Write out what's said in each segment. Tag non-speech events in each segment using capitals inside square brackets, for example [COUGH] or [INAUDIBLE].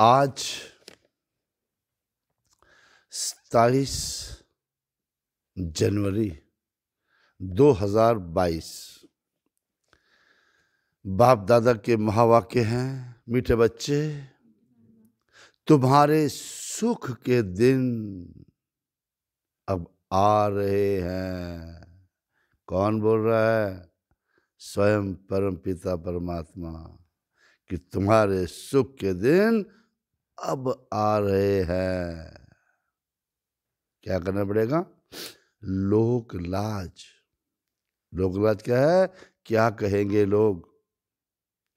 आज सताईस जनवरी 2022 बाप दादा के महावाक्य हैं मीठे बच्चे तुम्हारे सुख के दिन अब आ रहे हैं कौन बोल रहा है स्वयं परम पिता परमात्मा कि तुम्हारे सुख के दिन अब आ रहे हैं क्या करना पड़ेगा लोक लाज लोक लाज क्या है क्या कहेंगे लोग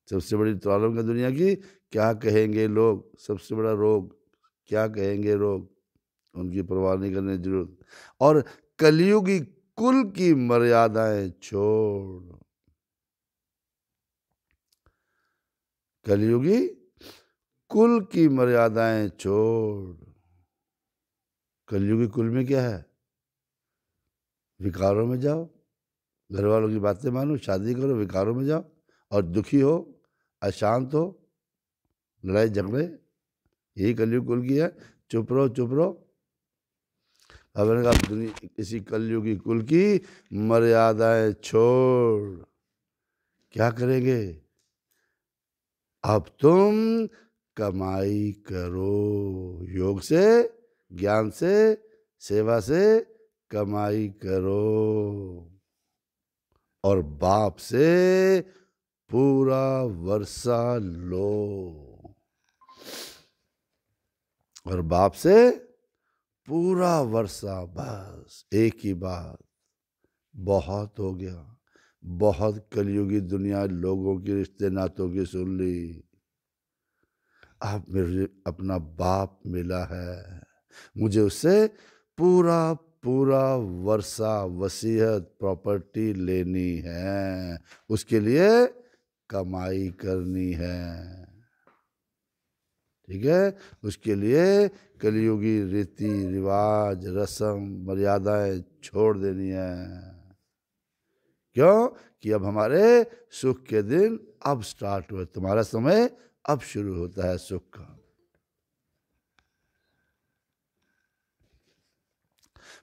सबसे बड़ी प्रॉब्लम तो है दुनिया की क्या कहेंगे लोग सबसे बड़ा रोग क्या कहेंगे लोग उनकी परवाह नहीं करने की जरूरत और कलियुगी कुल की मर्यादाएं छोड़ कलियुगी कुल की मर्यादाएं छोड़ कलयुग के कुल में क्या है विकारों में जाओ घर वालों की बातें मानो शादी करो विकारों में जाओ और दुखी हो अशांत हो लड़ाई झगड़े यही कलयुग कुल की है चुप रहो चुप रहो भगवान का किसी कलयुग की कुल की मर्यादाएं छोड़ क्या करेंगे अब तुम कमाई करो योग से ज्ञान से सेवा से कमाई करो और बाप से पूरा वर्षा लो और बाप से पूरा वर्षा बस एक ही बात बहुत हो गया बहुत कलयुगी दुनिया लोगों की रिश्ते नातों की सुन ली अब मेरे अपना बाप मिला है मुझे उससे पूरा पूरा वर्षा वसीहत प्रॉपर्टी लेनी है उसके लिए कमाई करनी है ठीक है उसके लिए कलयुगी रीति रिवाज रस्म मर्यादाएं छोड़ देनी है क्यों कि अब हमारे सुख के दिन अब स्टार्ट हुए तुम्हारा समय अब शुरू होता है सुख का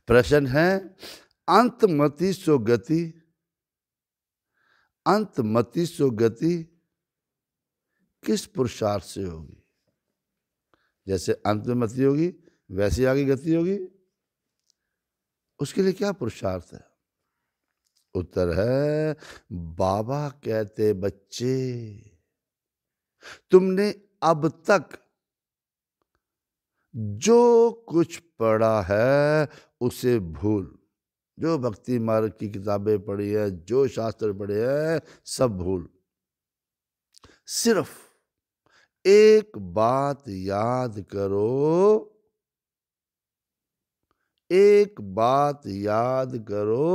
प्रश्न है अंतमति सो गति अंतमति सो गति किस पुरुषार्थ से होगी जैसे अंत में मति होगी वैसे आगे गति होगी उसके लिए क्या पुरुषार्थ है उत्तर है बाबा कहते बच्चे तुमने अब तक जो कुछ पढ़ा है उसे भूल जो भक्ति मार्ग की किताबें पढ़ी है जो शास्त्र पढ़े हैं सब भूल सिर्फ एक बात याद करो एक बात याद करो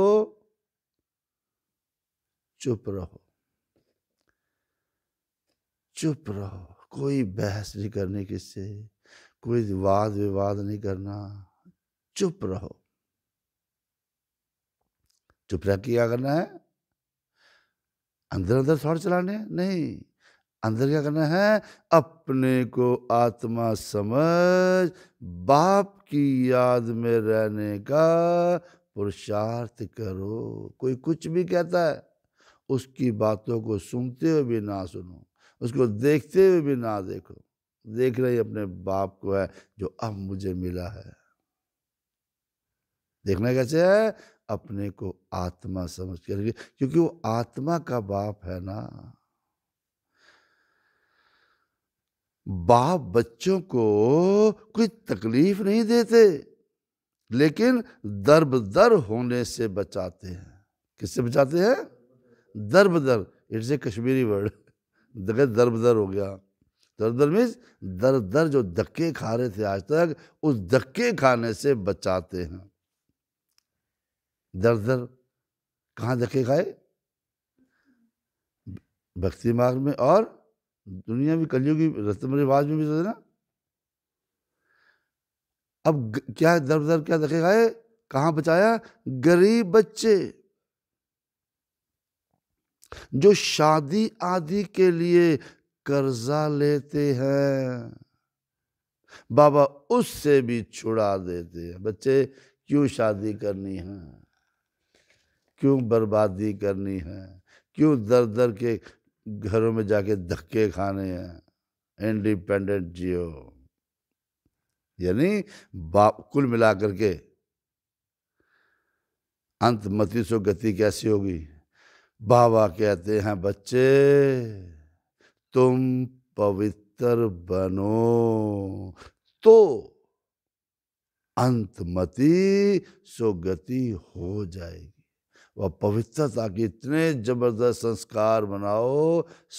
चुप रहो चुप रहो कोई बहस नहीं करनी किससे कोई वाद विवाद नहीं करना चुप रहो चुप रह क्या करना है अंदर अंदर शौर चलाने नहीं अंदर क्या करना है अपने को आत्मा समझ बाप की याद में रहने का पुरुषार्थ करो कोई कुछ भी कहता है उसकी बातों को सुनते हुए भी ना सुनो उसको देखते हुए भी ना देखो देख रहे अपने बाप को है जो अब मुझे मिला है देखना कैसे है अपने को आत्मा समझ कर क्योंकि वो आत्मा का बाप है ना बाप बच्चों को कोई तकलीफ नहीं देते लेकिन दर्ब दर होने से बचाते हैं किससे बचाते हैं दर्ब दर इट्स ए कश्मीरी वर्ड दगे दर बदर हो गया दर दर मीन्स दर दर जो धक्के खा रहे थे आज तक उस धक्के खाने से बचाते हैं दर दर कहाँ धक्के खाए भक्ति मार्ग में और दुनिया में की रस्म रिवाज में भी ना अब क्या दर दर क्या धक्के खाए कहाँ बचाया गरीब बच्चे जो शादी आदि के लिए कर्जा लेते हैं बाबा उससे भी छुड़ा देते हैं बच्चे क्यों शादी करनी है क्यों बर्बादी करनी है क्यों दर दर के घरों में जाके धक्के खाने हैं इंडिपेंडेंट जियो यानी बाप कुल मिलाकर के अंत मती सो गति कैसी होगी बाबा कहते हैं बच्चे तुम पवित्र बनो तो अंतमति सुगति हो जाएगी वह पवित्रता के इतने जबरदस्त संस्कार बनाओ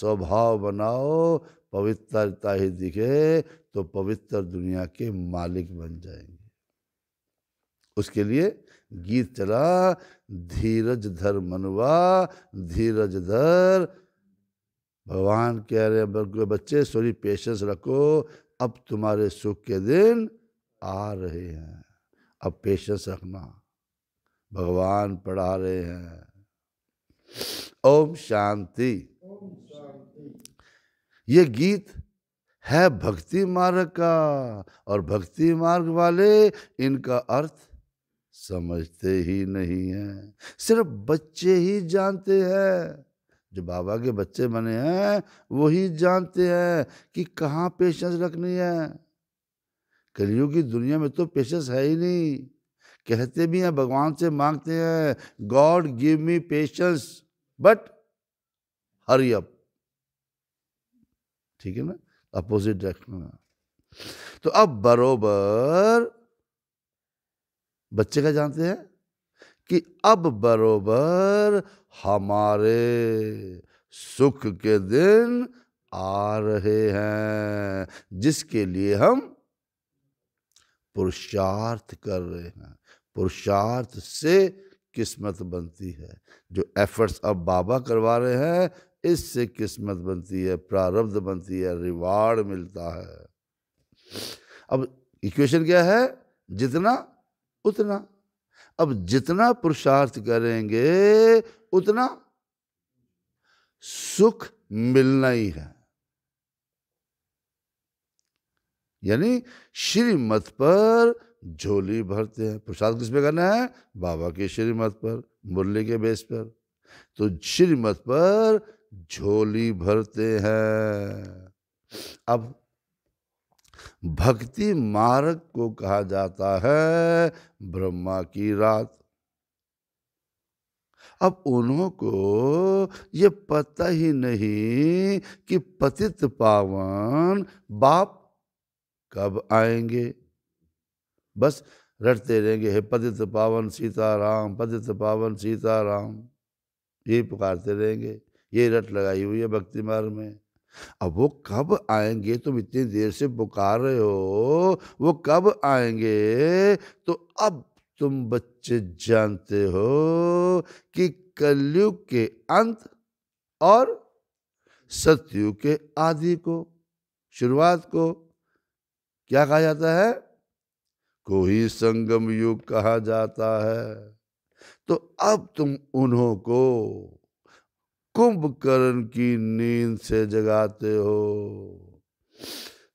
स्वभाव बनाओ पवित्रता ही दिखे तो पवित्र दुनिया के मालिक बन जाएंगे उसके लिए गीत चला धीरज धर मनवा धीरज धर भगवान कह रहे हैं बच्चे सॉरी पेशेंस रखो अब तुम्हारे सुख के दिन आ रहे हैं अब पेशेंस रखना भगवान पढ़ा रहे हैं ओम शांति ये गीत है भक्ति मार्ग का और भक्ति मार्ग वाले इनका अर्थ समझते ही नहीं हैं सिर्फ बच्चे ही जानते हैं जो बाबा के बच्चे बने हैं वही जानते हैं कि कहाँ पेशेंस रखनी है कलियों की दुनिया में तो पेशेंस है ही नहीं कहते भी हैं भगवान से मांगते हैं God give me patience but hurry up ठीक है ना अपोजिट डायरेक्शन में तो अब बरोबर बच्चे क्या जानते हैं कि अब बरोबर हमारे सुख के दिन आ रहे हैं जिसके लिए हम पुरुषार्थ कर रहे हैं पुरुषार्थ से किस्मत बनती है जो एफर्ट्स अब बाबा करवा रहे हैं इससे किस्मत बनती है प्रारब्ध बनती है रिवार्ड मिलता है अब इक्वेशन क्या है जितना उतना अब जितना पुरुषार्थ करेंगे उतना सुख मिलना ही है यानी श्रीमत पर झोली भरते हैं प्रसाद किस पे करना है बाबा के श्रीमत पर मुरली के बेस पर तो श्रीमत पर झोली भरते हैं अब भक्ति मार्ग को कहा जाता है ब्रह्मा की रात अब उन्हों को ये पता ही नहीं कि पतित पावन बाप कब आएंगे बस रटते रहेंगे हे पतित पावन सीताराम पतित पावन सीताराम ये पुकारते रहेंगे ये रट लगाई हुई है भक्ति मार्ग में अब वो कब आएंगे तुम इतनी देर से पुकार रहे हो वो कब आएंगे तो अब तुम बच्चे जानते हो कि कलयुग के अंत और सत्ययुग के आदि को शुरुआत को क्या कहा जाता है को ही संगम युग कहा जाता है तो अब तुम उन्हों को कुंभकर्ण की नींद से जगाते हो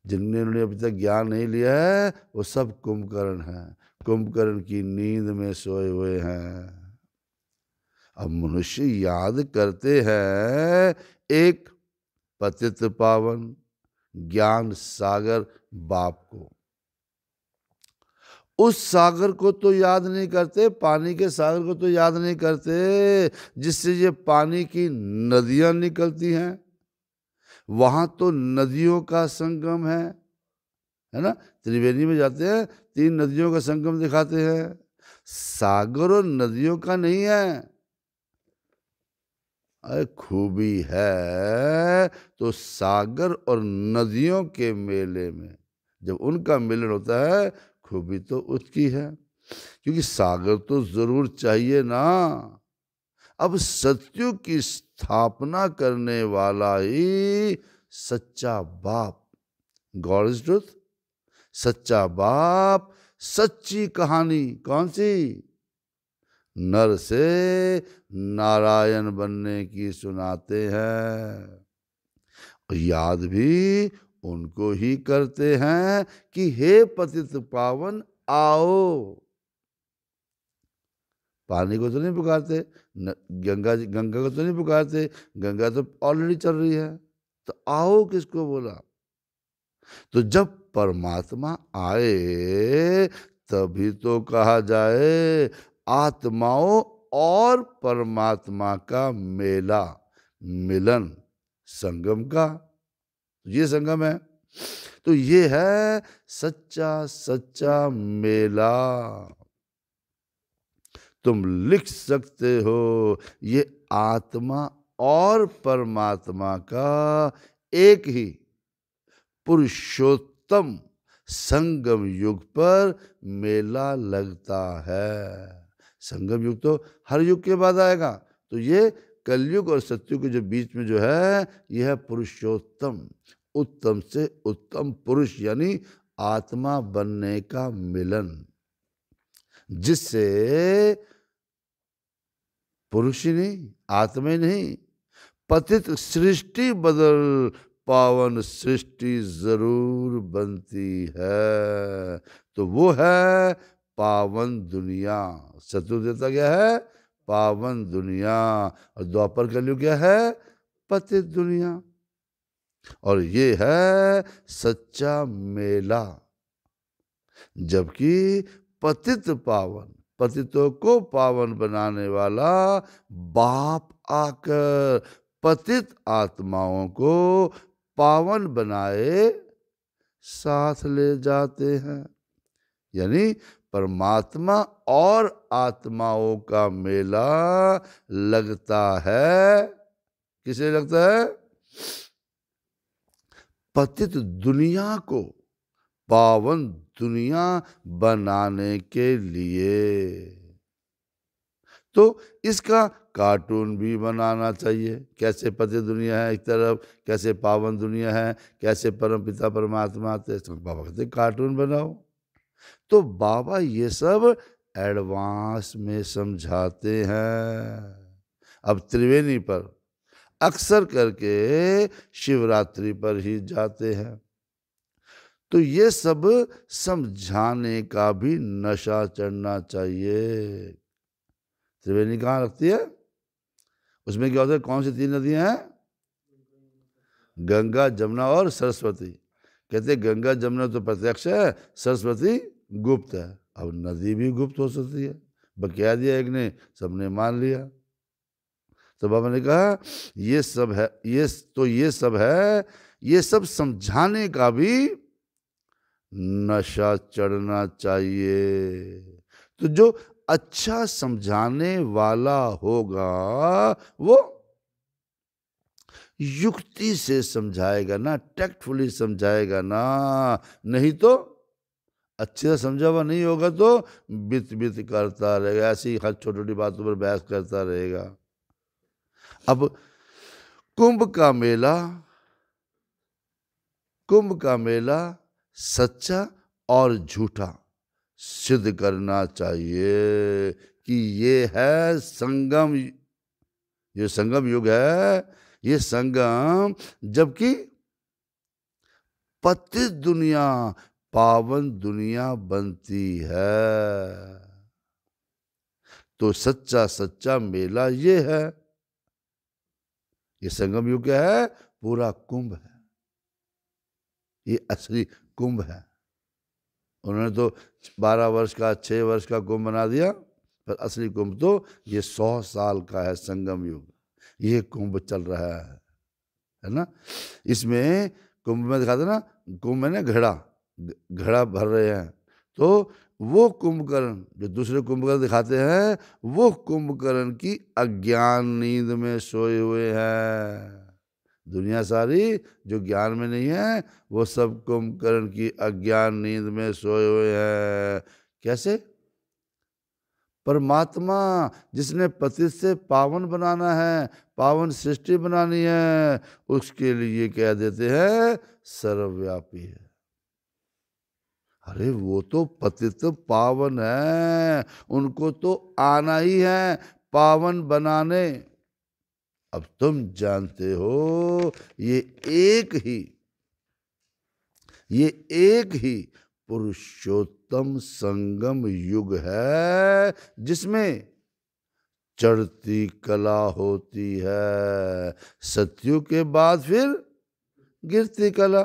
जिनने उन्होंने अभी तक ज्ञान नहीं लिया है वो सब कुंभकर्ण है कुंभकर्ण की नींद में सोए हुए हैं अब मनुष्य याद करते हैं एक पतित पावन ज्ञान सागर बाप को उस सागर को तो याद नहीं करते पानी के सागर को तो याद नहीं करते जिससे ये पानी की नदियां निकलती हैं वहां तो नदियों का संगम है है ना त्रिवेणी में जाते हैं तीन नदियों का संगम दिखाते हैं सागर और नदियों का नहीं है अरे खूबी है तो सागर और नदियों के मेले में जब उनका मिलन होता है खूबी तो उसकी है क्योंकि सागर तो जरूर चाहिए ना अब सत्यु की स्थापना करने वाला ही सच्चा बाप गॉड इज ट्रुथ सच्चा बाप सच्ची कहानी कौन सी नर से नारायण बनने की सुनाते हैं याद भी उनको ही करते हैं कि हे पतित पावन आओ पानी को तो नहीं पुकारते गंगा जी गंगा को तो नहीं पुकारते गंगा तो ऑलरेडी चल रही है तो आओ किसको बोला तो जब परमात्मा आए तभी तो कहा जाए आत्माओं और परमात्मा का मेला मिलन संगम का ये संगम है तो ये है सच्चा सच्चा मेला तुम लिख सकते हो ये आत्मा और परमात्मा का एक ही पुरुषोत्तम संगम युग पर मेला लगता है संगम युग तो हर युग के बाद आएगा तो ये कलयुग और सत्युग के जो बीच में जो है यह है पुरुषोत्तम उत्तम से उत्तम पुरुष यानी आत्मा बनने का मिलन जिससे पुरुष ही नहीं आत्मा ही नहीं पतित सृष्टि बदल पावन सृष्टि जरूर बनती है तो वो है पावन दुनिया शत्रु देता क्या है पावन दुनिया और द्वापर कलयुग क्या है पतित दुनिया और ये है सच्चा मेला जबकि पतित पावन पतितों को पावन बनाने वाला बाप आकर पतित आत्माओं को पावन बनाए साथ ले जाते हैं यानी परमात्मा और आत्माओं का मेला लगता है किसे लगता है पतित दुनिया को पावन दुनिया बनाने के लिए तो इसका कार्टून भी बनाना चाहिए कैसे पति दुनिया है एक तरफ कैसे पावन दुनिया है कैसे परम पिता परमात्मा आते तो बाबा कहते कार्टून बनाओ तो बाबा ये सब एडवांस में समझाते हैं अब त्रिवेणी पर अक्सर करके शिवरात्रि पर ही जाते हैं तो ये सब समझाने का भी नशा चढ़ना चाहिए त्रिवेणी कहाँ रखती है उसमें क्या होता है कौन सी तीन नदियां हैं गंगा जमुना और सरस्वती कहते गंगा जमुना तो प्रत्यक्ष है सरस्वती गुप्त है अब नदी भी गुप्त हो सकती है बकिया दिया एक ने सबने मान लिया तो बाबा ने कहा ये सब है ये तो ये सब है ये सब समझाने का भी नशा चढ़ना चाहिए तो जो अच्छा समझाने वाला होगा वो युक्ति से समझाएगा ना टैक्टफुली समझाएगा ना नहीं तो अच्छे से समझा हुआ नहीं होगा तो बित बित करता रहेगा ऐसी हर छोटी छोटी बातों पर बहस करता रहेगा अब कुंभ का मेला कुंभ का मेला सच्चा और झूठा सिद्ध करना चाहिए कि ये है संगम ये संगम युग है ये संगम जबकि पतित दुनिया पावन दुनिया बनती है तो सच्चा सच्चा मेला ये है ये संगम युग क्या है पूरा कुंभ है ये असली कुंभ है उन्होंने तो बारह वर्ष का छः वर्ष का कुंभ बना दिया पर असली कुंभ तो ये सौ साल का है संगम युग ये कुंभ चल रहा है है ना इसमें कुंभ में दिखाते ना कुंभ में ना घड़ा घड़ा भर रहे हैं तो वो कुंभकर्ण जो दूसरे कुंभकर्ण दिखाते हैं वो कुंभकर्ण की अज्ञान नींद में सोए हुए हैं दुनिया सारी जो ज्ञान में नहीं है वो सब कुंभकर्ण की अज्ञान नींद में सोए हुए हैं कैसे परमात्मा जिसने पति से पावन बनाना है पावन सृष्टि बनानी है उसके लिए कह देते हैं सर्वव्यापी है अरे वो तो पतित पावन है उनको तो आना ही है पावन बनाने अब तुम जानते हो ये एक ही ये एक ही पुरुषोत्तम संगम युग है जिसमें चढ़ती कला होती है सत्यु के बाद फिर गिरती कला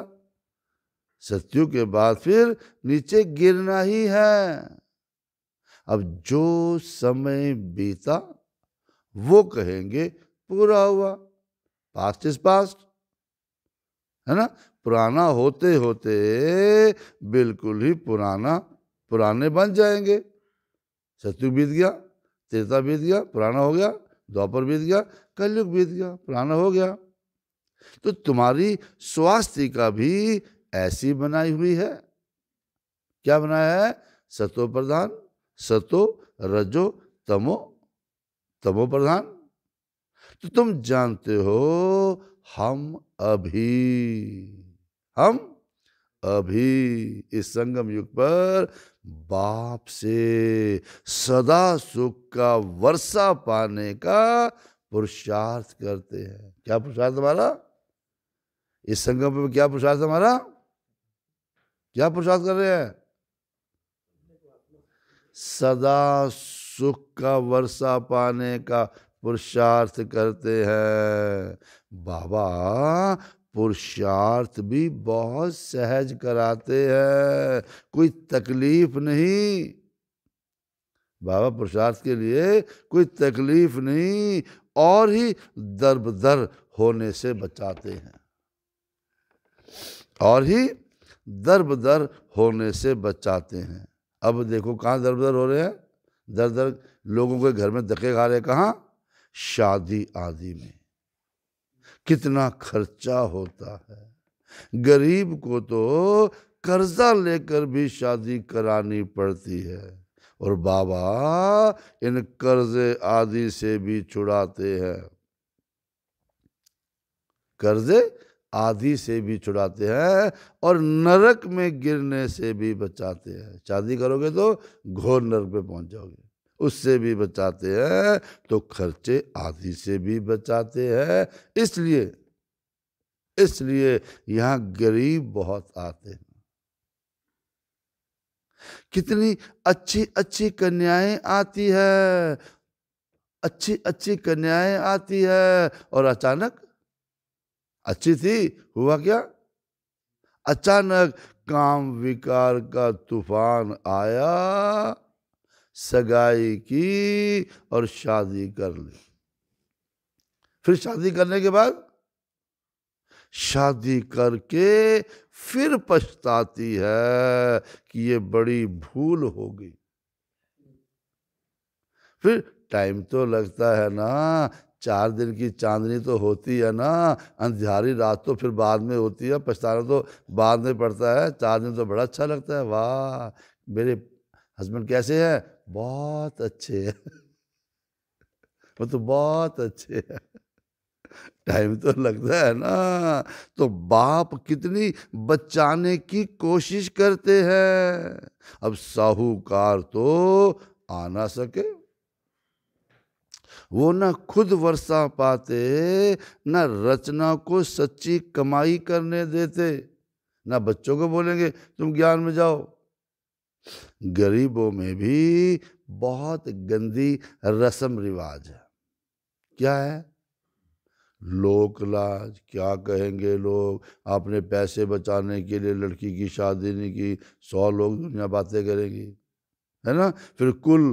सत्यु के बाद फिर नीचे गिरना ही है अब जो समय बीता वो कहेंगे पूरा हुआ पास्ट इज पास्ट है ना पुराना होते होते बिल्कुल ही पुराना पुराने बन जाएंगे सत्यु बीत गया त्रेता बीत गया पुराना हो गया द्वापर बीत गया कलयुग बीत गया पुराना हो गया तो तुम्हारी स्वास्थ्य का भी ऐसी बनाई हुई है क्या बनाया है सतो प्रधान सतो रजो तमो तमो प्रधान तो तुम जानते हो हम अभी हम अभी इस संगम युग पर बाप से सदा सुख का वर्षा पाने का पुरुषार्थ करते हैं क्या पुरुषार्थ हमारा इस संगम पर क्या पुरुषार्थ हमारा क्या पुरुषार्थ कर रहे हैं सदा सुख का वर्षा पाने का पुरुषार्थ करते हैं बाबा पुरुषार्थ भी बहुत सहज कराते हैं कोई तकलीफ नहीं बाबा पुरुषार्थ के लिए कोई तकलीफ नहीं और ही दर होने से बचाते हैं और ही दर बदर होने से बचाते हैं अब देखो कहाँ दर बदर हो रहे हैं दर दर लोगों के घर में धक्के खा रहे कहाँ शादी आदि में कितना खर्चा होता है गरीब को तो कर्जा लेकर भी शादी करानी पड़ती है और बाबा इन कर्जे आदि से भी छुड़ाते हैं कर्जे आदि से भी छुड़ाते हैं और नरक में गिरने से भी बचाते हैं शादी करोगे तो घोर नरक पे पहुंच जाओगे उससे भी बचाते हैं तो खर्चे आदि से भी बचाते हैं इसलिए इसलिए यहाँ गरीब बहुत आते हैं कितनी अच्छी अच्छी कन्याएं आती है अच्छी अच्छी कन्याएं आती है और अचानक अच्छी थी हुआ क्या अचानक काम विकार का तूफान आया सगाई की और शादी कर ली फिर शादी करने के बाद शादी करके फिर पछताती है कि ये बड़ी भूल हो गई फिर टाइम तो लगता है ना चार दिन की चांदनी तो होती है ना अंधारी रात तो फिर बाद में होती है पछताना तो बाद में पड़ता है चार दिन तो बड़ा अच्छा लगता है वाह मेरे हस्बैंड कैसे हैं बहुत अच्छे हैं वो तो बहुत अच्छे हैं टाइम तो लगता है ना तो बाप कितनी बचाने की कोशिश करते हैं अब साहूकार तो आ ना सके वो न खुद वर्षा पाते न रचना को सच्ची कमाई करने देते ना बच्चों को बोलेंगे तुम ज्ञान में जाओ गरीबों में भी बहुत गंदी रसम रिवाज है क्या है लोक लाज क्या कहेंगे लोग आपने पैसे बचाने के लिए लड़की की शादी नहीं की सौ लोग दुनिया बातें करेंगे है ना फिर कुल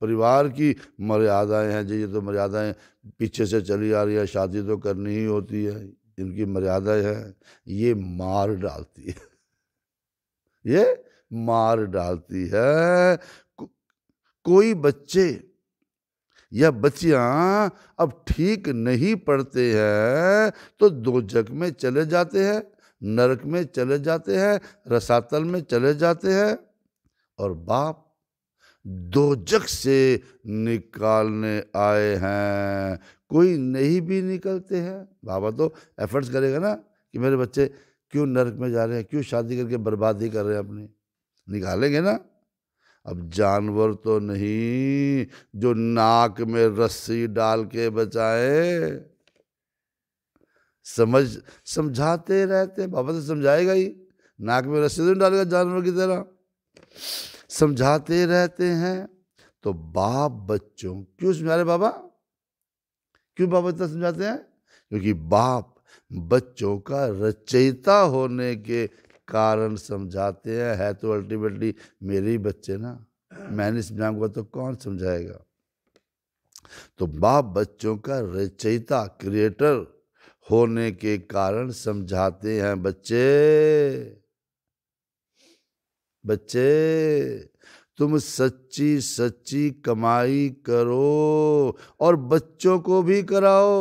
परिवार की मर्यादाएं हैं जी ये तो मर्यादाएं पीछे से चली आ रही है शादी तो करनी ही होती है इनकी मर्यादाएं हैं ये मार डालती है ये मार डालती है को, कोई बच्चे या बच्चियां अब ठीक नहीं पढ़ते हैं तो दो जग में चले जाते हैं नरक में चले जाते हैं रसातल में चले जाते हैं और बाप दोजक से निकालने आए हैं कोई नहीं भी निकलते हैं बाबा तो एफर्ट्स करेगा ना कि मेरे बच्चे क्यों नरक में जा रहे हैं क्यों शादी करके बर्बादी कर रहे हैं अपनी निकालेंगे ना अब जानवर तो नहीं जो नाक में रस्सी डाल के बचाए समझ समझाते रहते बाबा तो समझाएगा ही नाक में रस्सी तो नहीं डालेगा जानवर की तरह समझाते रहते हैं तो बाप बच्चों क्यों समझा रहे बाबा क्यों बाबा इतना समझाते हैं क्योंकि बाप बच्चों का रचयिता होने के कारण समझाते हैं है तो अल्टीमेटली मेरे ही बच्चे ना मैंने समझाऊंगा तो कौन समझाएगा तो बाप बच्चों का रचयिता क्रिएटर होने के कारण समझाते हैं बच्चे बच्चे तुम सच्ची सच्ची कमाई करो और बच्चों को भी कराओ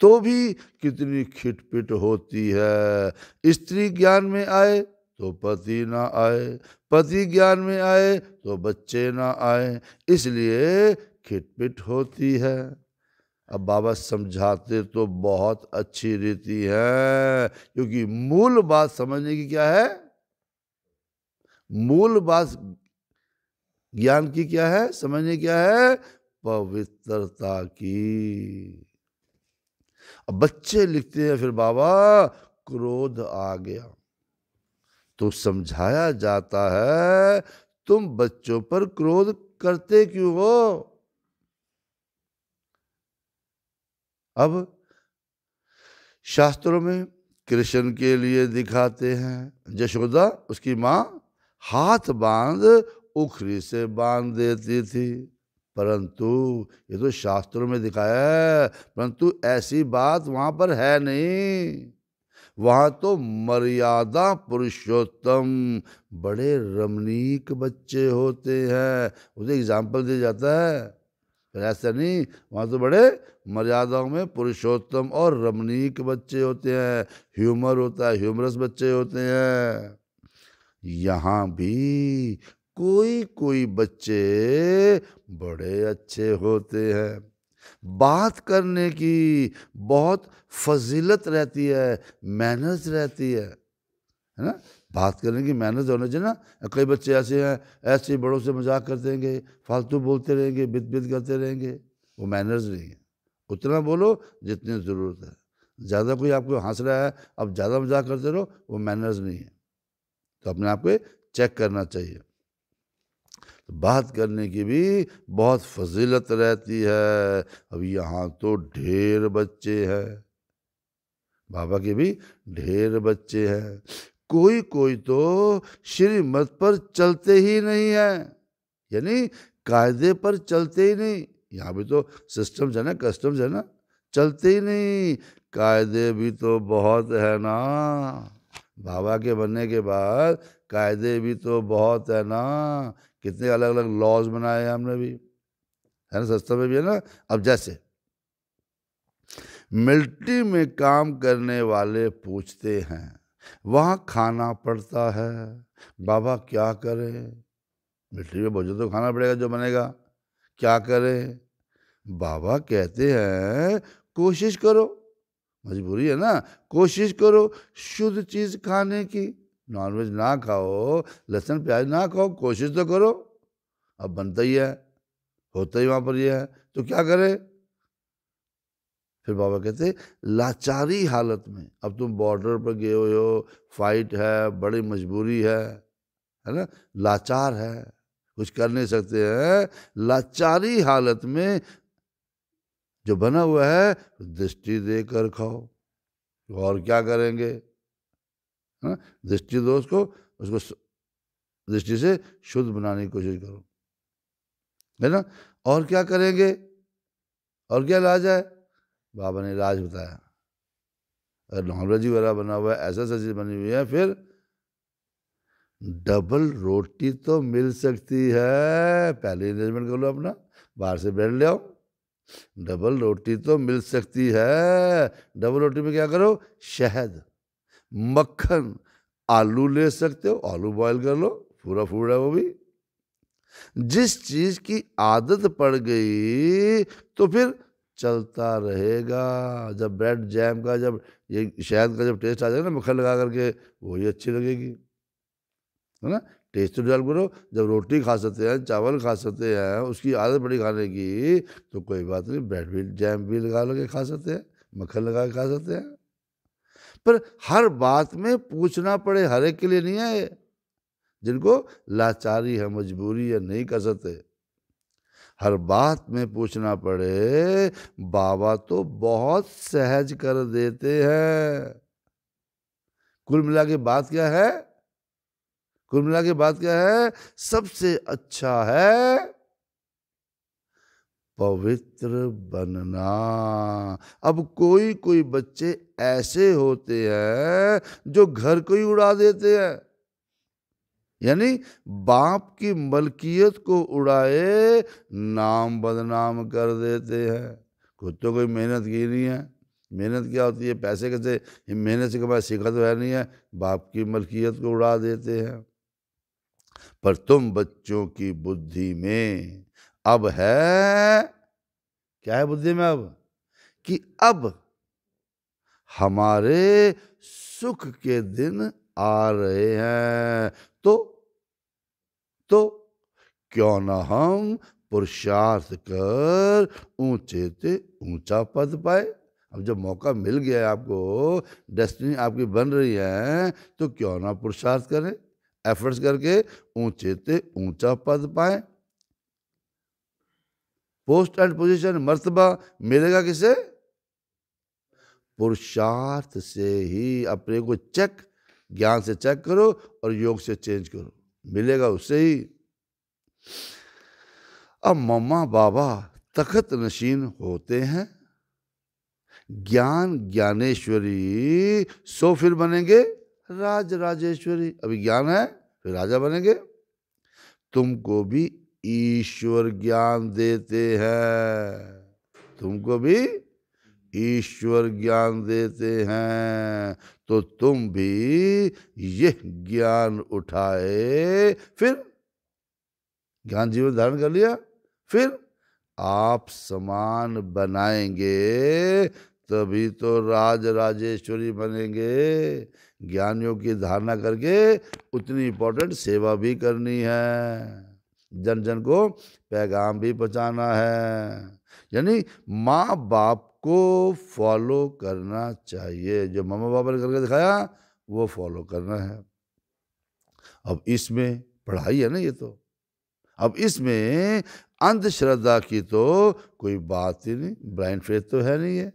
तो भी कितनी खिटपिट होती है स्त्री ज्ञान में आए तो पति ना आए पति ज्ञान में आए तो बच्चे ना आए इसलिए खिटपिट होती है अब बाबा समझाते तो बहुत अच्छी रीति है क्योंकि मूल बात समझने की क्या है मूल बात ज्ञान की क्या है समझने क्या है पवित्रता की अब बच्चे लिखते हैं फिर बाबा क्रोध आ गया तो समझाया जाता है तुम बच्चों पर क्रोध करते क्यों हो अब शास्त्रों में कृष्ण के लिए दिखाते हैं जशोदा उसकी मां हाथ बांध उखरी से बांध देती थी परंतु ये तो शास्त्रों में दिखाया है परंतु ऐसी बात वहाँ पर है नहीं वहाँ तो मर्यादा पुरुषोत्तम बड़े रमणीक बच्चे होते हैं उसे एग्जाम्पल दिया जाता है पर ऐसा नहीं वहाँ तो बड़े मर्यादाओं में पुरुषोत्तम और रमणीक बच्चे होते हैं ह्यूमर होता है ह्यूमरस बच्चे होते हैं यहाँ भी कोई कोई बच्चे बड़े अच्छे होते हैं बात करने की बहुत फजीलत रहती है मेहनत रहती है है ना बात करने की मेहनत होने चाहिए ना कई बच्चे ऐसे हैं ऐसे बड़ों से मजाक कर देंगे फालतू बोलते रहेंगे बिद बित करते रहेंगे वो मैनर्स नहीं है उतना बोलो जितनी ज़रूरत है ज़्यादा कोई आपको हंस रहा है आप ज़्यादा मजाक करते रहो वो मैनर्स नहीं है तो अपने आप को चेक करना चाहिए तो बात करने की भी बहुत फजीलत रहती है अब यहाँ तो ढेर बच्चे हैं बाबा के भी ढेर बच्चे हैं कोई कोई तो श्रीमत पर चलते ही नहीं है यानी कायदे पर चलते ही नहीं यहाँ भी तो सिस्टम्स है ना कस्टम्स है ना चलते ही नहीं कायदे भी तो बहुत है ना बाबा के बनने के बाद कायदे भी तो बहुत है ना कितने अलग अलग लॉज बनाए हैं हमने भी है ना सस्ता में भी है ना अब जैसे मिल्ट्री में काम करने वाले पूछते हैं वहाँ खाना पड़ता है बाबा क्या करें मिल्ट्री में भोजन तो खाना पड़ेगा जो बनेगा क्या करें बाबा कहते हैं कोशिश करो मजबूरी है ना कोशिश करो शुद्ध चीज़ खाने की नॉनवेज ना खाओ लहसुन प्याज ना खाओ कोशिश तो करो अब बनता ही है होता ही वहां पर यह है तो क्या करे फिर बाबा कहते लाचारी हालत में अब तुम बॉर्डर पर गए हुए हो फाइट है बड़ी मजबूरी है है ना लाचार है कुछ कर नहीं सकते हैं लाचारी हालत में जो बना हुआ है दृष्टि देकर खाओ और क्या करेंगे हाँ, दृष्टि दो उसको उसको दृष्टि से शुद्ध बनाने की कोशिश करो है ना और क्या करेंगे और क्या इलाज है बाबा ने इलाज बताया अगर नॉन वगैरह बना हुआ है ऐसा ऐसा चीज़ बनी हुई है फिर डबल रोटी तो मिल सकती है पहले अरेंजमेंट कर लो अपना बाहर से ब्रेड ले आओ डबल रोटी तो मिल सकती है डबल रोटी में क्या करो शहद मक्खन आलू ले सकते हो आलू बॉयल कर लो पूरा फूड है वो भी जिस चीज की आदत पड़ गई तो फिर चलता रहेगा जब ब्रेड जैम का जब ये शहद का जब टेस्ट आ जाएगा ना मक्खन लगा करके वही अच्छी लगेगी है ना तो डाल करो जब रोटी खा सकते हैं चावल खा सकते हैं उसकी आदत पड़ी खाने की तो कोई बात नहीं ब्रेड भी जैम भी लगा लगे खा सकते हैं मक्खन लगा के खा सकते हैं पर हर बात में पूछना पड़े हर एक के लिए नहीं आए जिनको लाचारी है मजबूरी है नहीं कर सकते हर बात में पूछना पड़े बाबा तो बहुत सहज कर देते हैं कुल मिला के बात क्या है कुल मिला के बात क्या है सबसे अच्छा है पवित्र बनना अब कोई कोई बच्चे ऐसे होते हैं जो घर को ही उड़ा देते हैं यानी बाप की मलकियत को उड़ाए नाम बदनाम कर देते हैं खुद तो कोई मेहनत की नहीं है मेहनत क्या होती है पैसे कैसे मेहनत से कमाए सीखा तो है नहीं है बाप की मलकियत को उड़ा देते हैं पर तुम बच्चों की बुद्धि में अब है क्या है बुद्धि में अब कि अब हमारे सुख के दिन आ रहे हैं तो तो क्यों ना हम पुरुषार्थ कर ऊंचे से ऊंचा पद पाए अब जब मौका मिल गया है आपको डेस्टिनी आपकी बन रही है तो क्यों ना पुरुषार्थ करें एफर्ट्स करके ऊंचे से ऊंचा पद पाए पोस्ट एंड पोजीशन मर्तबा मिलेगा किसे पुरुषार्थ से ही अपने को चेक ज्ञान से चेक करो और योग से चेंज करो मिलेगा उससे ही अब मम्मा बाबा तखत नशीन होते हैं ज्ञान ज्ञानेश्वरी सो फिर बनेंगे राज राजेश्वरी अभी ज्ञान है फिर राजा बनेंगे तुमको भी ईश्वर ज्ञान देते हैं तुमको भी ईश्वर ज्ञान देते हैं तो तुम भी यह ज्ञान उठाए फिर ज्ञान जीवन धारण कर लिया फिर आप समान बनाएंगे तभी तो राज राजेश्वरी बनेंगे ज्ञानियों की धारणा करके उतनी इम्पोर्टेंट सेवा भी करनी है जन जन को पैगाम भी पहुँचाना है यानी माँ बाप को फॉलो करना चाहिए जो मामा बाप ने करके दिखाया वो फॉलो करना है अब इसमें पढ़ाई है ना ये तो अब इसमें अंधश्रद्धा की तो कोई बात ही नहीं ब्लाइंड फेथ तो है नहीं है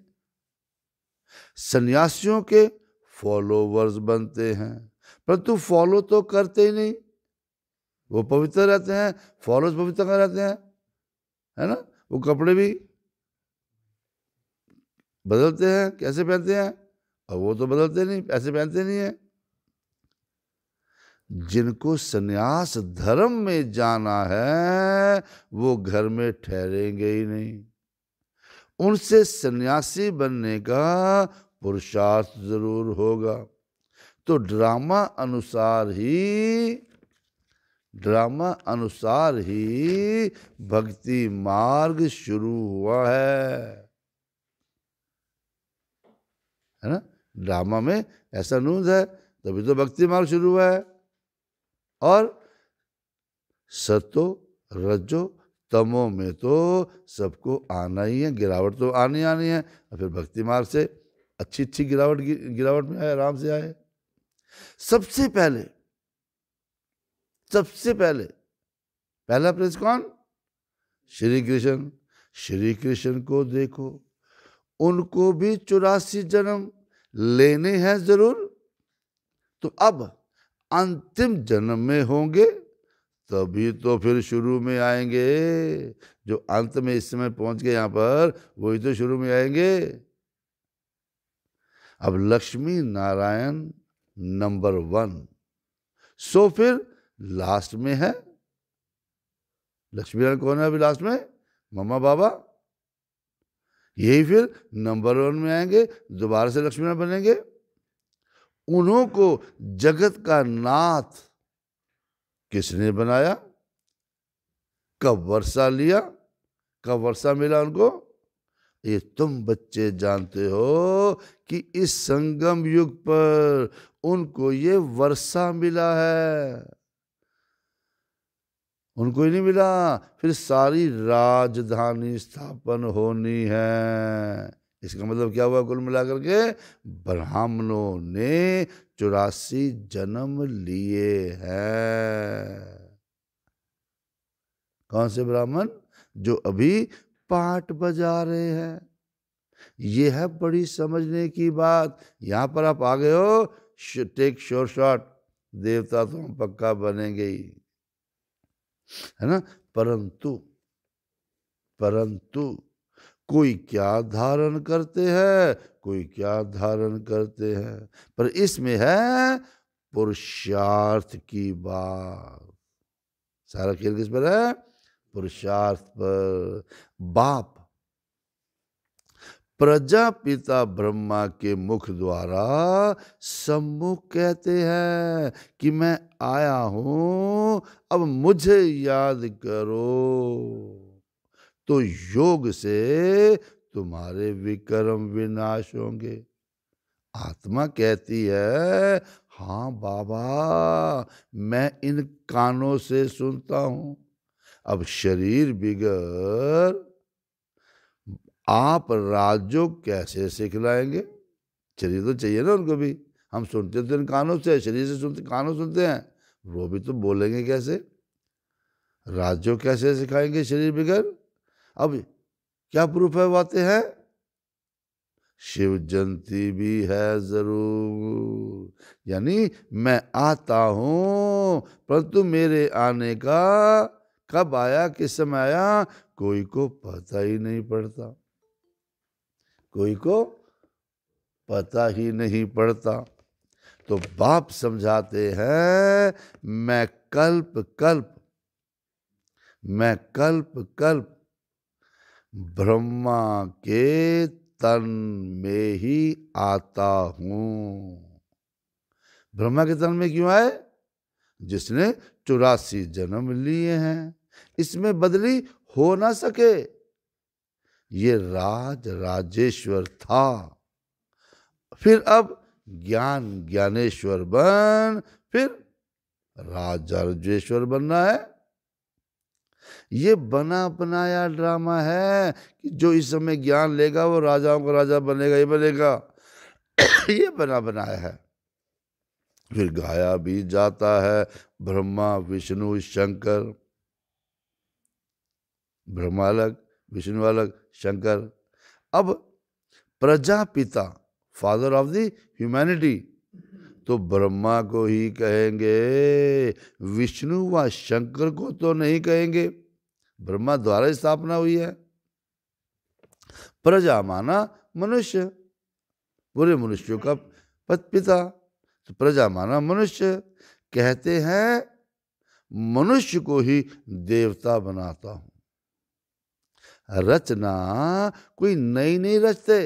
सन्यासियों के फॉलोवर्स बनते हैं परंतु फॉलो तो करते ही नहीं वो पवित्र रहते हैं फॉलोअर्स पवित्र कर रहते हैं है ना वो कपड़े भी बदलते हैं कैसे पहनते हैं और वो तो बदलते नहीं ऐसे पहनते नहीं है जिनको सन्यास धर्म में जाना है वो घर में ठहरेंगे ही नहीं उनसे सन्यासी बनने का पुरुषार्थ जरूर होगा तो ड्रामा अनुसार ही ड्रामा अनुसार ही भक्ति मार्ग शुरू हुआ है है ना ड्रामा में ऐसा नूंद है तभी तो भक्ति मार्ग शुरू हुआ है और सतो रजो तमो में तो सबको आना ही है गिरावट तो आनी आनी है और फिर भक्ति मार्ग से अच्छी अच्छी गिरावट गिरावट में आए आराम से आए सबसे पहले सबसे पहले पहला प्रेस कौन श्री कृष्ण श्री कृष्ण को देखो उनको भी चौरासी जन्म लेने हैं जरूर तो अब अंतिम जन्म में होंगे तभी तो फिर शुरू में आएंगे जो अंत में इस समय पहुंच गए यहां पर वही तो शुरू में आएंगे अब Lakshmi Narayan number one so फिर लास्ट में है लक्ष्मी नारायण कौन है अभी लास्ट में मम्मा बाबा यही फिर नंबर वन में आएंगे दोबारा से लक्ष्मी नारायण बनेंगे उन्हों को जगत का नाथ किसने बनाया कब वर्षा लिया कब वर्षा मिला उनको ये तुम बच्चे जानते हो कि इस संगम युग पर उनको ये वर्षा मिला है उनको ही नहीं मिला फिर सारी राजधानी स्थापन होनी है इसका मतलब क्या हुआ कुल मिलाकर के ब्राह्मणों ने चौरासी जन्म लिए हैं कौन से ब्राह्मण जो अभी पाठ बजा रहे हैं यह है बड़ी समझने की बात यहां पर आप आ गए हो टेक श्योर शॉट देवता तो हम पक्का बनेंगे ही है ना परंतु परंतु कोई क्या धारण करते हैं कोई क्या धारण करते हैं पर इसमें है पुरुषार्थ की बात सारा खेल किस पर है पुरुषार्थ पर बाप प्रजापिता ब्रह्मा के मुख द्वारा सम्मुख कहते हैं कि मैं आया हूं अब मुझे याद करो तो योग से तुम्हारे विक्रम विनाश होंगे आत्मा कहती है हाँ बाबा मैं इन कानों से सुनता हूँ अब शरीर बिगड़ आप राजो कैसे सिखलाएंगे शरीर तो चाहिए ना उनको भी हम सुनते तो इन कानों से शरीर से सुनते कानों सुनते हैं वो भी तो बोलेंगे कैसे राजो कैसे सिखाएंगे शरीर बिगड़ अब क्या प्रूफ है बातें हैं शिव जयंती भी है जरूर यानी मैं आता हूं परंतु मेरे आने का कब आया किस समय आया कोई को पता ही नहीं पड़ता कोई को पता ही नहीं पड़ता तो बाप समझाते हैं मैं कल्प कल्प मैं कल्प कल्प ब्रह्मा के तन में ही आता हूं ब्रह्मा के तन में क्यों आए जिसने चौरासी जन्म लिए हैं इसमें बदली हो ना सके ये राज राजेश्वर था फिर अब ज्ञान ज्ञानेश्वर बन फिर राजेश्वर बनना है ये बना बनाया ड्रामा है कि जो इस समय ज्ञान लेगा वो राजाओं का राजा बनेगा ये बनेगा [COUGHS] ये बना बनाया है फिर गाया भी जाता है ब्रह्मा विष्णु शंकर ब्रह्मा अलग विष्णु अलग शंकर अब Prajapita father of the humanity तो ब्रह्मा को ही कहेंगे विष्णु व शंकर को तो नहीं कहेंगे ब्रह्मा द्वारा स्थापना हुई है प्रजा माना मनुष्य पूरे मनुष्यों का पत पिता तो प्रजा माना मनुष्य कहते हैं मनुष्य को ही देवता बनाता हूं रचना कोई नई नहीं रचते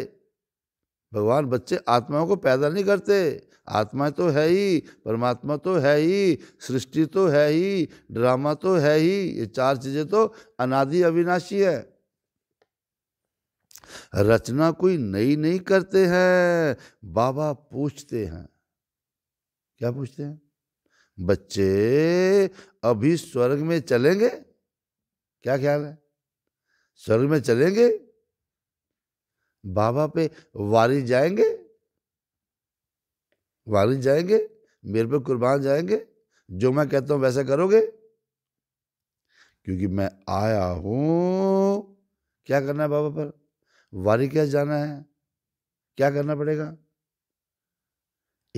भगवान बच्चे आत्माओं को पैदा नहीं करते आत्मा तो है ही परमात्मा तो है ही सृष्टि तो है ही ड्रामा तो है ही ये चार चीज़ें तो अनादि अविनाशी है रचना कोई नई नहीं करते हैं बाबा पूछते हैं क्या पूछते हैं बच्चे अभी स्वर्ग में चलेंगे क्या ख्याल है स्वर्ग में चलेंगे बाबा पे वारी जाएंगे वारिस जाएंगे मेरे पे कुर्बान जाएंगे जो मैं कहता हूँ वैसा करोगे क्योंकि मैं आया हूँ क्या करना है बाबा पर वारी क्या जाना है क्या करना पड़ेगा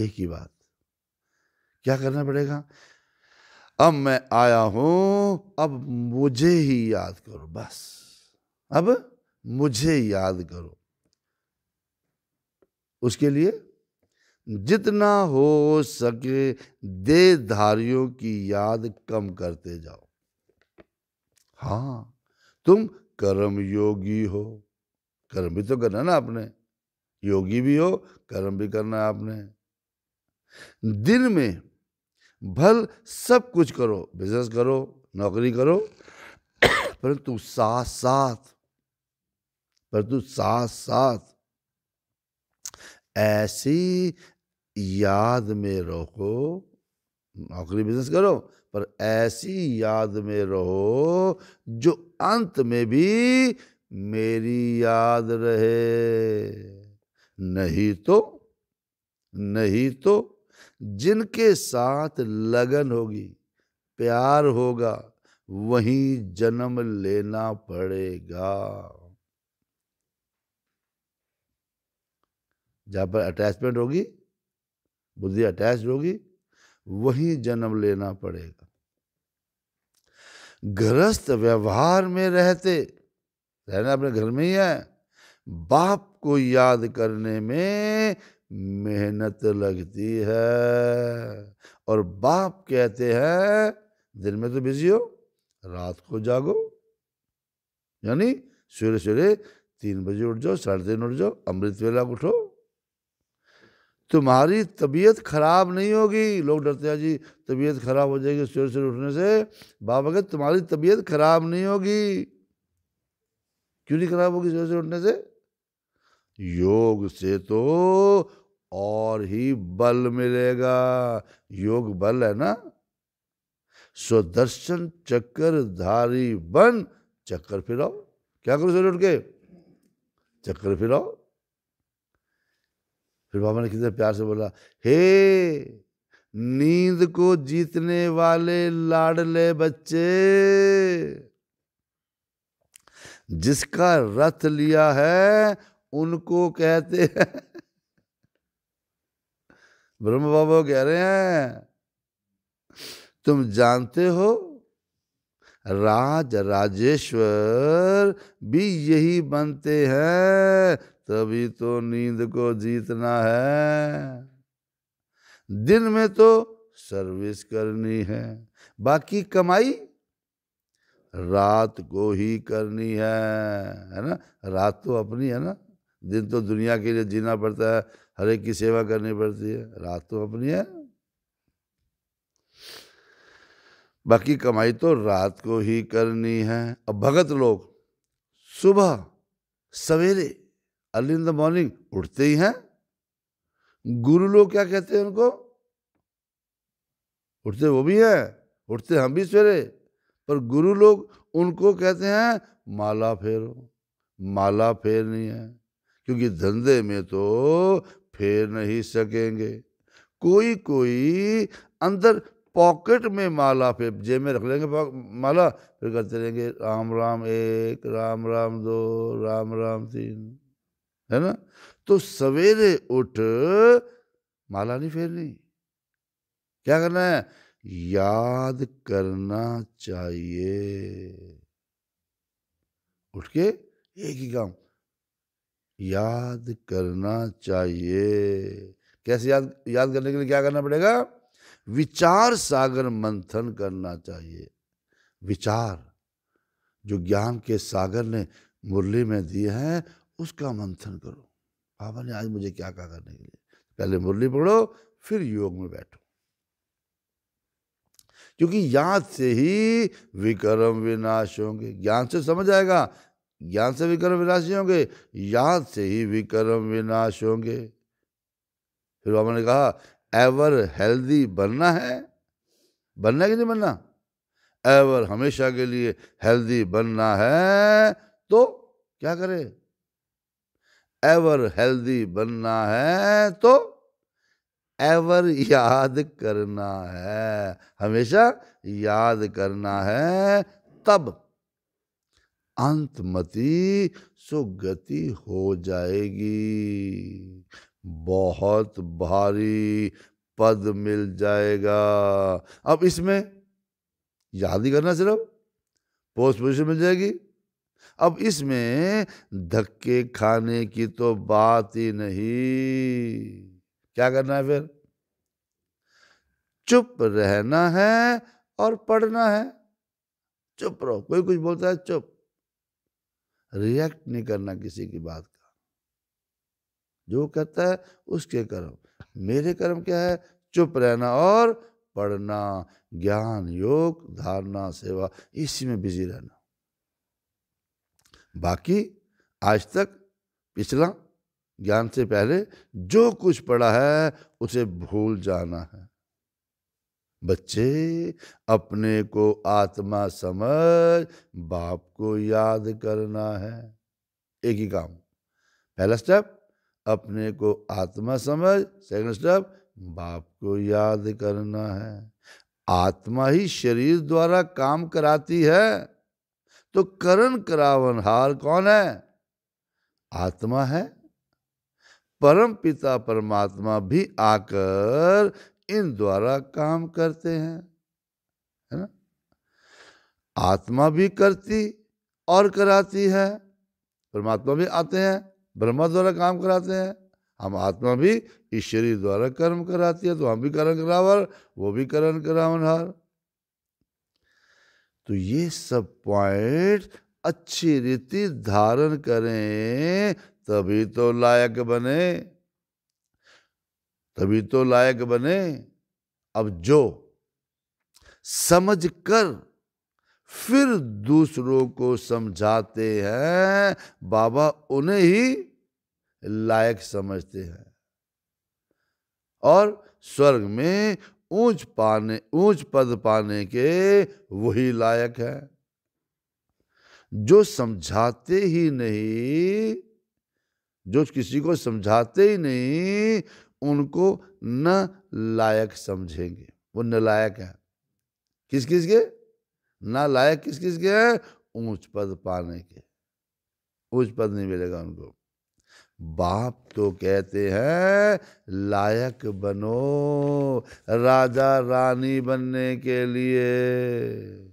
एक ही बात क्या करना पड़ेगा अब मैं आया हूं अब मुझे ही याद करो बस अब मुझे याद करो उसके लिए जितना हो सके देहधारियों की याद कम करते जाओ हाँ तुम कर्म योगी हो कर्म भी तो करना ना आपने योगी भी हो कर्म भी करना है आपने दिन में भल सब कुछ करो बिजनेस करो नौकरी करो परंतु साथ साथ परंतु साथ साथ ऐसी याद में रहो नौकरी बिजनेस करो पर ऐसी याद में रहो जो अंत में भी मेरी याद रहे नहीं तो नहीं तो जिनके साथ लगन होगी प्यार होगा वहीं जन्म लेना पड़ेगा जहाँ पर अटैचमेंट होगी बुद्धि अटैच होगी वहीं जन्म लेना पड़ेगा गृहस्थ व्यवहार में रहते रहना अपने घर में ही है बाप को याद करने में मेहनत लगती है और बाप कहते हैं दिन में तो बिजी हो रात को जागो यानी सवेरे सवेरे तीन बजे उठ जाओ साढ़े तीन उठ जाओ अमृत वेला उठो तुम्हारी तबीयत ख़राब नहीं होगी लोग डरते हैं जी तबीयत ख़राब हो जाएगी सवेर से उठने से बाबा कहते तुम्हारी तबीयत ख़राब नहीं होगी क्यों नहीं ख़राब होगी सवेर से उठने से योग से तो और ही बल मिलेगा योग बल है ना स्वदर्शन चक्कर धारी बन चक्कर फिराओ क्या करो शोर उठ के चक्कर फिराओ फिर बाबा ने कितने प्यार से बोला हे नींद को जीतने वाले लाडले बच्चे जिसका रथ लिया है उनको कहते हैं [LAUGHS] ब्रह्म बाबा कह रहे हैं तुम जानते हो राज राजेश्वर भी यही बनते हैं तभी तो नींद को जीतना है दिन में तो सर्विस करनी है बाकी कमाई रात को ही करनी है है ना रात तो अपनी है ना दिन तो दुनिया के लिए जीना पड़ता है हर एक की सेवा करनी पड़ती है रात तो अपनी है बाकी कमाई तो रात को ही करनी है अब भगत लोग सुबह सवेरे अर्ली इन द मॉर्निंग उठते ही हैं गुरु लोग क्या कहते हैं उनको उठते वो भी हैं उठते हम भी सवेरे पर गुरु लोग उनको कहते हैं माला फेरो माला फेरनी है क्योंकि धंधे में तो फेर नहीं सकेंगे कोई कोई अंदर पॉकेट में माला पे जेब में रख लेंगे माला फिर करते रहेंगे राम राम एक राम राम दो राम राम तीन है ना तो सवेरे उठ माला नहीं फेरनी क्या करना है याद करना चाहिए उठ के एक ही काम याद करना चाहिए कैसे याद याद करने के लिए क्या करना पड़ेगा विचार सागर मंथन करना चाहिए विचार जो ज्ञान के सागर ने मुरली में दिए हैं उसका मंथन करो बाबा ने आज मुझे क्या कहा करने के लिए पहले मुरली पढ़ो फिर योग में बैठो क्योंकि याद से ही विक्रम विनाश होंगे ज्ञान से समझ आएगा ज्ञान से विक्रम विनाश होंगे याद से ही विक्रम विनाश होंगे फिर बाबा ने कहा एवर हेल्दी बनना है बनना कि नहीं बनना एवर हमेशा के लिए हेल्दी बनना है तो क्या करे एवर हेल्दी बनना है तो एवर याद करना है हमेशा याद करना है तब अंतमती सुगति हो जाएगी बहुत भारी पद मिल जाएगा अब इसमें याद ही करना सिर्फ पोस्ट पोजिशन मिल जाएगी अब इसमें धक्के खाने की तो बात ही नहीं क्या करना है फिर चुप रहना है और पढ़ना है चुप रहो कोई कुछ बोलता है चुप रिएक्ट नहीं करना किसी की बात का जो करता है उसके कर्म मेरे कर्म क्या है चुप रहना और पढ़ना ज्ञान योग धारणा सेवा इसी में बिजी रहना बाकी आज तक पिछला ज्ञान से पहले जो कुछ पढ़ा है उसे भूल जाना है बच्चे अपने को आत्मा समझ बाप को याद करना है एक ही काम पहला स्टेप अपने को आत्मा समझ सेकंड स्टेप बाप को याद करना है आत्मा ही शरीर द्वारा काम कराती है तो करण करावन हार कौन है आत्मा है परम पिता परमात्मा भी आकर इन द्वारा काम करते हैं है ना आत्मा भी करती और कराती है परमात्मा भी आते हैं ब्रह्मा द्वारा काम कराते हैं हम आत्मा भी ईश्वरी द्वारा कर्म कराती है तो हम भी करण करावर वो भी करण करावनहार तो ये सब पॉइंट अच्छी रीति धारण करें तभी तो लायक बने तभी तो लायक बने अब जो समझ कर फिर दूसरों को समझाते हैं बाबा उन्हें ही लायक समझते हैं और स्वर्ग में ऊंच पाने ऊंच पद पाने के वही लायक है जो समझाते ही नहीं जो किसी को समझाते ही नहीं उनको न लायक समझेंगे वो न लायक है किस किस के न लायक किस किस के हैं ऊंच पद पाने के ऊंच पद नहीं मिलेगा उनको बाप तो कहते हैं लायक बनो राजा रानी बनने के लिए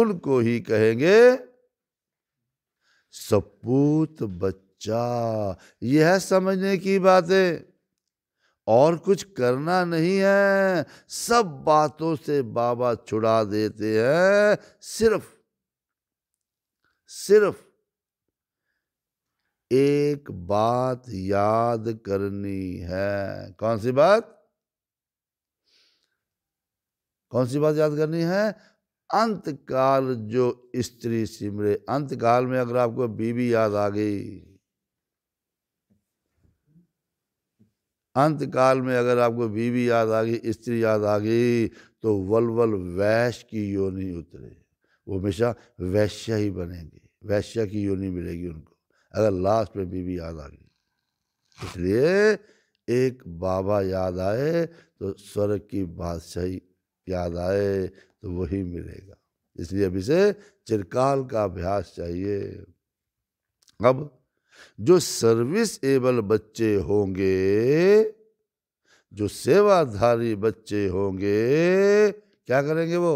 उनको ही कहेंगे सपूत बच्चा यह समझने की बात है और कुछ करना नहीं है सब बातों से बाबा छुड़ा देते हैं सिर्फ सिर्फ एक बात याद करनी है कौन सी बात कौन सी बात याद करनी है अंतकाल जो स्त्री सिमरे अंतकाल में अगर आपको बीवी याद आ गई अंतकाल में अगर आपको बीवी याद आ गई स्त्री याद आ गई तो वलवल वैश्य की योनि उतरे वो हमेशा वैश्य ही बनेंगे वैश्य की योनि मिलेगी उनको अगर लास्ट में बीवी याद आ गई इसलिए एक बाबा याद आए तो स्वर्ग की बादशाही याद आए तो वही मिलेगा इसलिए अभी से चिरकाल का अभ्यास चाहिए अब जो सर्विस एबल बच्चे होंगे जो सेवाधारी बच्चे होंगे क्या करेंगे वो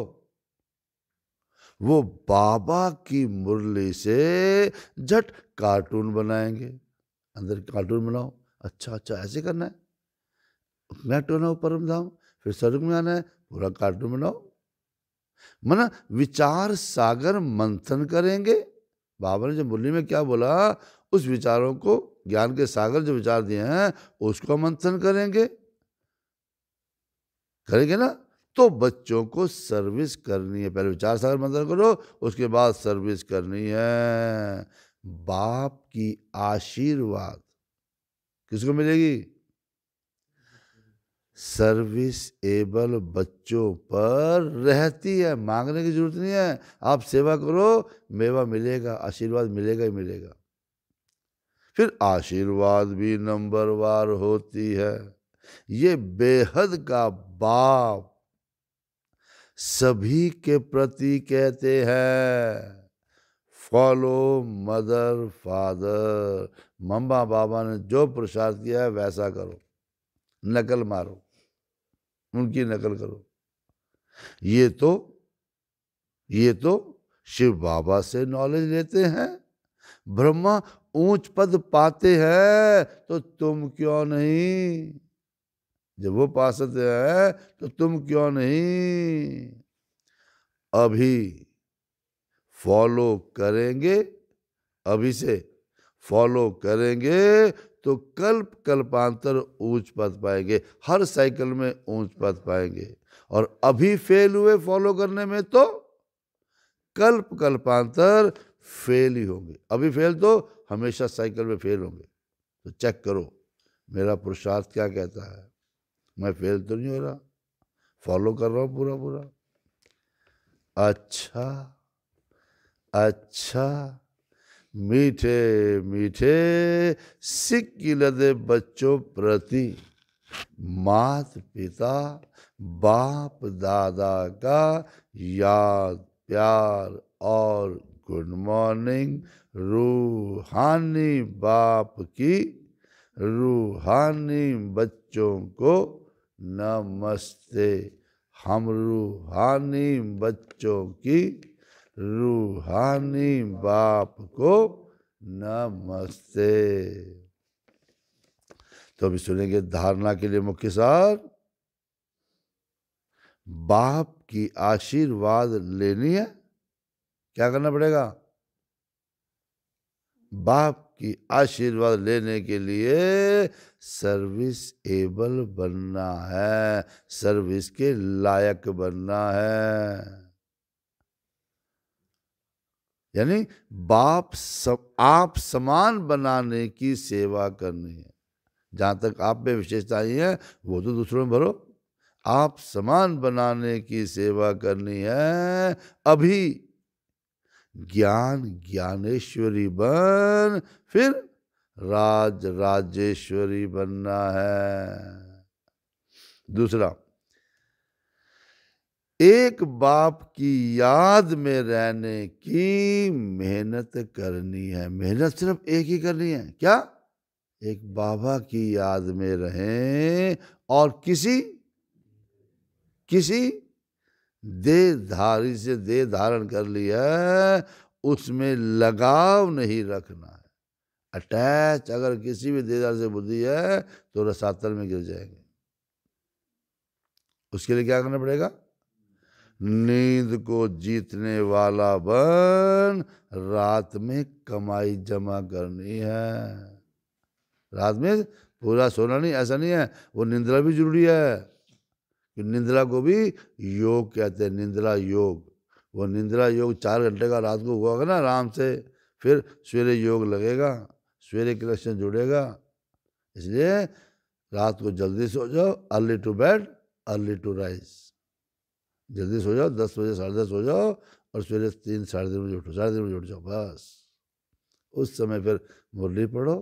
वो बाबा की मुरली से झट कार्टून बनाएंगे अंदर कार्टून बनाओ अच्छा अच्छा ऐसे करना है मैं टोना तो हो परम धाम फिर स्वर्ग में आना है पूरा कार्टून बनाओ मना विचार सागर मंथन करेंगे बाबा ने जो मुरली में क्या बोला उस विचारों को ज्ञान के सागर जो विचार दिए हैं उसको मंथन करेंगे करेंगे ना तो बच्चों को सर्विस करनी है पहले विचार सागर मंथन करो उसके बाद सर्विस करनी है बाप की आशीर्वाद किसको मिलेगी सर्विस एबल बच्चों पर रहती है मांगने की जरूरत नहीं है आप सेवा करो मेवा मिलेगा आशीर्वाद मिलेगा ही मिलेगा फिर आशीर्वाद भी नंबरवार होती है ये बेहद का बाप सभी के प्रति कहते हैं फॉलो मदर फादर मम्मा बाबा ने जो प्रसाद किया है वैसा करो नकल मारो उनकी नकल करो ये तो ये तो शिव बाबा से नॉलेज लेते हैं ब्रह्मा ऊंच पद पाते हैं तो तुम क्यों नहीं जब वो पासत है तो तुम क्यों नहीं अभी फॉलो करेंगे अभी से फॉलो करेंगे तो कल्प कल्पांतर ऊंच पद पाएंगे हर साइकिल में ऊंच पद पाएंगे और अभी फेल हुए फॉलो करने में तो कल्प कल्पांतर फेल ही होंगे अभी फेल तो हमेशा साइकिल में फेल होंगे तो चेक करो मेरा पुरुषार्थ क्या कहता है मैं फेल तो नहीं हो रहा फॉलो कर रहा हूँ पूरा पूरा अच्छा अच्छा मीठे मीठे सिख की लदे बच्चों प्रति मात पिता बाप दादा का याद प्यार और गुड मॉर्निंग रूहानी बाप की रूहानी बच्चों को नमस्ते हम रूहानी बच्चों की रूहानी बाप को नमस्ते तो अभी सुनेंगे धारणा के लिए मुख्य सार बाप की आशीर्वाद लेनी है क्या करना पड़ेगा बाप की आशीर्वाद लेने के लिए सर्विस एबल बनना है सर्विस के लायक बनना है यानी बाप सब आप समान बनाने की सेवा करनी है जहाँ तक आप में ही हैं वो तो दूसरों में भरो आप समान बनाने की सेवा करनी है अभी ज्ञान ज्ञानेश्वरी बन फिर राज राजेश्वरी बनना है दूसरा एक बाप की याद में रहने की मेहनत करनी है मेहनत सिर्फ एक ही करनी है क्या एक बाबा की याद में रहें और किसी किसी देहधारी से देह धारण कर लिया है उसमें लगाव नहीं रखना है अटैच अगर किसी भी देहधार से बुद्धि है तो रसातल में गिर जाएंगे उसके लिए क्या करना पड़ेगा नींद को जीतने वाला बन रात में कमाई जमा करनी है रात में पूरा सोना नहीं ऐसा नहीं है वो निंद्रा भी जरूरी है कि निंद्रा को भी योग कहते हैं निंद्रा योग वो निंद्रा योग चार घंटे का रात को हुआ होगा ना आराम से फिर सवेरे योग लगेगा सवेरे कृष्ण जुड़ेगा इसलिए रात को जल्दी सो जाओ early to bed early to rise जल्दी सो जाओ दस बजे साढ़े दस हो जाओ और सवेरे तीन साढ़े तीन बजे उठो साढ़े तीन बजे उठ जाओ बस उस समय फिर मुरली पढ़ो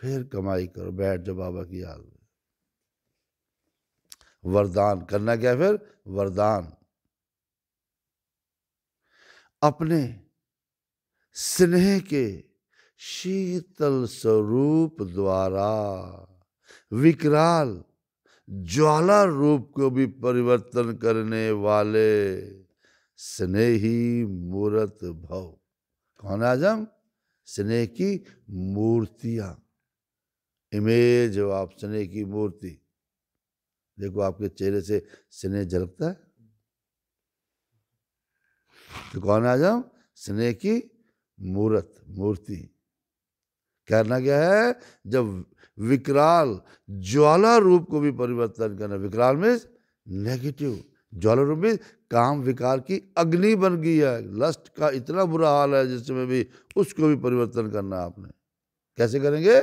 फिर कमाई करो बैठ जाओ बाबा की याद में वरदान करना क्या फिर वरदान अपने स्नेह के शीतल स्वरूप द्वारा विकराल ज्वाला रूप को भी परिवर्तन करने वाले स्नेही मूर्त भव कौन आजम स्नेह की मूर्तियां इमेज आप स्नेह की मूर्ति देखो आपके चेहरे से स्नेह झलकता है तो कौन आ जाओ स्नेह की मूर्त मूर्ति कहना क्या है जब विकराल ज्वाला रूप को भी परिवर्तन करना विकराल मीन्स नेगेटिव ज्वाला रूप में काम विकार की अग्नि बन गई है लस्ट का इतना बुरा हाल है जिसमें भी उसको भी परिवर्तन करना आपने कैसे करेंगे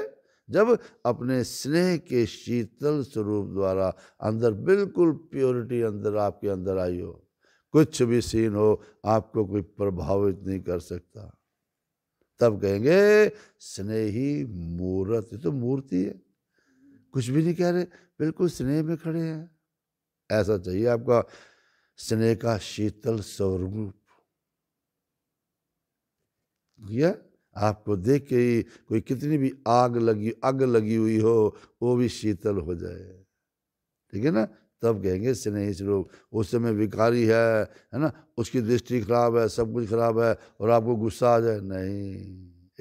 जब अपने स्नेह के शीतल स्वरूप द्वारा अंदर बिल्कुल प्योरिटी अंदर आपके अंदर आई हो कुछ भी सीन हो आपको कोई प्रभावित नहीं कर सकता तब कहेंगे स्नेही मूर्त तो मूर्ति है कुछ भी नहीं कह रहे बिल्कुल स्नेह में खड़े हैं ऐसा चाहिए आपका स्नेह का शीतल स्वरूप यह आपको देख के ही कोई कितनी भी आग लगी अग लगी हुई हो वो भी शीतल हो जाए ठीक है ना तब कहेंगे स्नेही स्वरूप उस समय विकारी है है ना उसकी दृष्टि खराब है सब कुछ खराब है और आपको गुस्सा आ जाए नहीं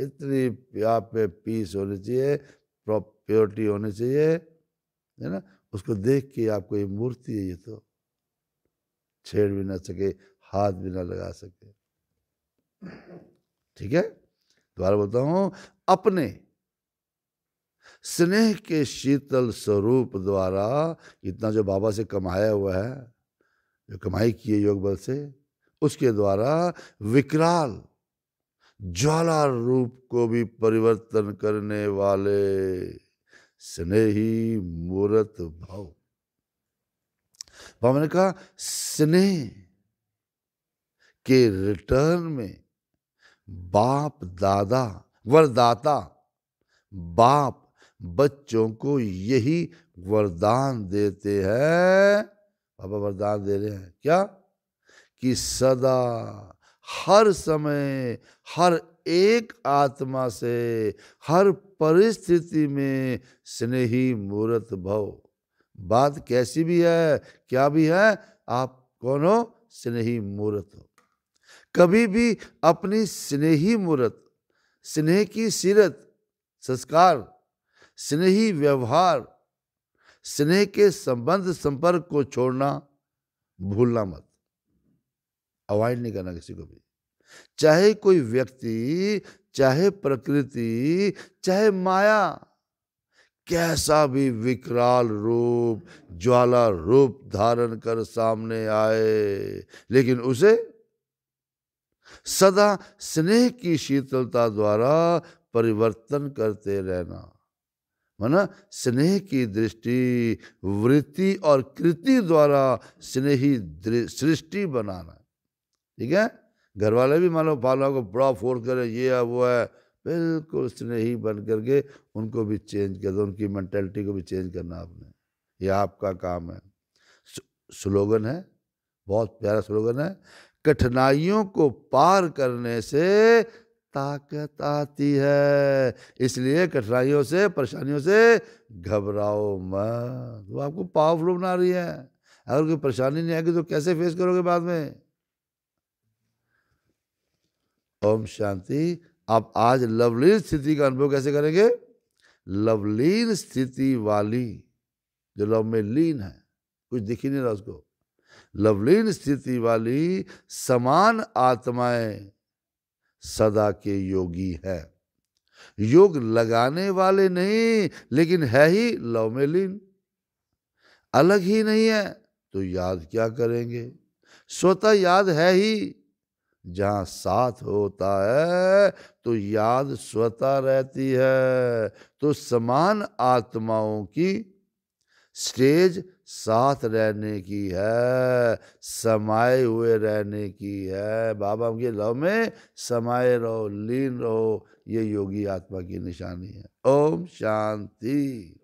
इतनी आप पे पीस होनी चाहिए प्योरिटी होनी चाहिए है ना उसको देख के आपको ये मूर्ति है ये तो छेड़ भी ना सके हाथ भी ना लगा सके ठीक है दोबारा बोलता हूं अपने स्नेह के शीतल स्वरूप द्वारा इतना जो बाबा से कमाया हुआ है जो कमाई की है योग बल से उसके द्वारा विकराल ज्वाला रूप को भी परिवर्तन करने वाले स्नेही मूर्त भाव बाबा ने कहा स्नेह के रिटर्न में बाप दादा वरदाता बाप बच्चों को यही वरदान देते हैं बाबा वरदान दे रहे हैं क्या कि सदा हर समय हर एक आत्मा से हर परिस्थिति में स्नेही मूर्त भव बात कैसी भी है क्या भी है आप कौन हो स्नेही मूर्त हो कभी भी अपनी स्नेही मूर्त स्नेह की सीरत संस्कार स्नेही व्यवहार स्नेह के संबंध संपर्क को छोड़ना भूलना मत अवॉइड नहीं करना किसी को भी चाहे कोई व्यक्ति चाहे प्रकृति चाहे माया कैसा भी विकराल रूप ज्वाला रूप धारण कर सामने आए लेकिन उसे सदा स्नेह की शीतलता द्वारा परिवर्तन करते रहना माना स्नेह की दृष्टि वृत्ति और कृति द्वारा स्नेही सृष्टि बनाना ठीक है घर वाले भी मानो पालना को बड़ा फोर्स करें ये है वो है बिल्कुल स्नेही बन करके उनको भी चेंज कर दो उनकी मेंटेलिटी को भी चेंज करना आपने ये आपका काम है स्लोगन है बहुत प्यारा स्लोगन है कठिनाइयों को पार करने से ताकत आती है इसलिए कठिनाइयों से परेशानियों से घबराओ मत वो आपको पावरफुल बना रही है अगर कोई परेशानी नहीं आएगी तो कैसे फेस करोगे बाद में ओम शांति आप आज लवलीन स्थिति का अनुभव कैसे करेंगे लवलीन स्थिति वाली जो लव में लीन है कुछ दिख ही नहीं रहा उसको लवलीन स्थिति वाली समान आत्माएं सदा के योगी है योग लगाने वाले नहीं लेकिन है ही लव में लीन अलग ही नहीं है तो याद क्या करेंगे स्वतः याद है ही जहाँ साथ होता है तो याद स्वतः रहती है तो समान आत्माओं की स्टेज साथ रहने की है समाये हुए रहने की है बाबा के लव में समाये रहो लीन रहो ये योगी आत्मा की निशानी है ओम शांति